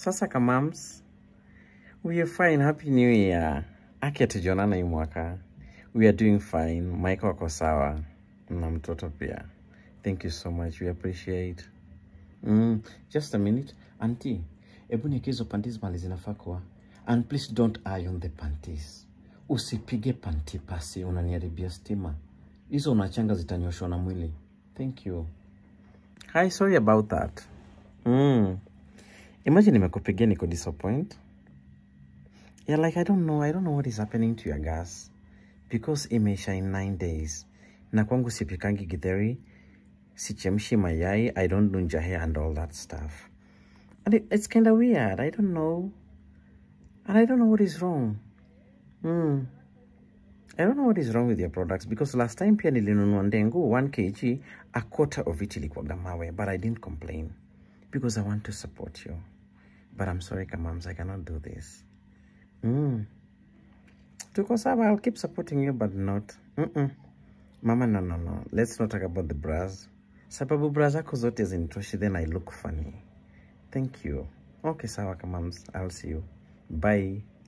Sasa kamams, we are fine. Happy New Year. Aki hatujaonana hii mwaka. We are doing fine. Michael wako sawa na mtoto pia. Thank you so much. We appreciate. Mm, just a minute. Auntie, hebu niweke hizo panties mali zinafaa kuwa. And please don't eye on the panties. Usipige panti pasi, unaniharibia stima. Hizo unachanga zitanyoshwa na mwili. Thank you. Hi, sorry about that. Mm. Imagine nimekupigia niko disappoint. Yeah, like I don't know, I don't know what is happening to your gas because imeisha in nine days. Na kwangu sipikangi githeri, sichemshi mayai, I don't do njahe and all that stuff. And it, it's kind of weird. I don't know. And I don't know what is wrong. Mm. I don't know what is wrong with your products because last time pia nilinunua ndengu 1 kg, a quarter of it ilikuwaga mawe but I didn't complain because I want to support you. But I'm sorry, Kamams, I cannot do this. Mm. Tuko I'll keep supporting you, but not. Mm -mm. Mama, no, no, no. Let's not talk about the bras. Sababu bras zako in zinitoshi, then I look funny. Thank you. Okay, sawa, Kamams. I'll see you. Bye.